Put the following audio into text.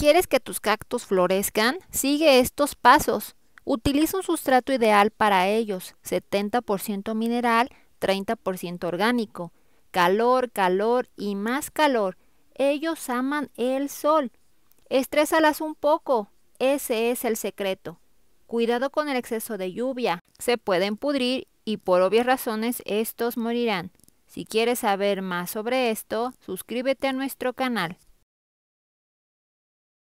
¿Quieres que tus cactus florezcan? Sigue estos pasos. Utiliza un sustrato ideal para ellos, 70% mineral, 30% orgánico. Calor, calor y más calor. Ellos aman el sol. Estrésalas un poco. Ese es el secreto. Cuidado con el exceso de lluvia. Se pueden pudrir y por obvias razones estos morirán. Si quieres saber más sobre esto, suscríbete a nuestro canal.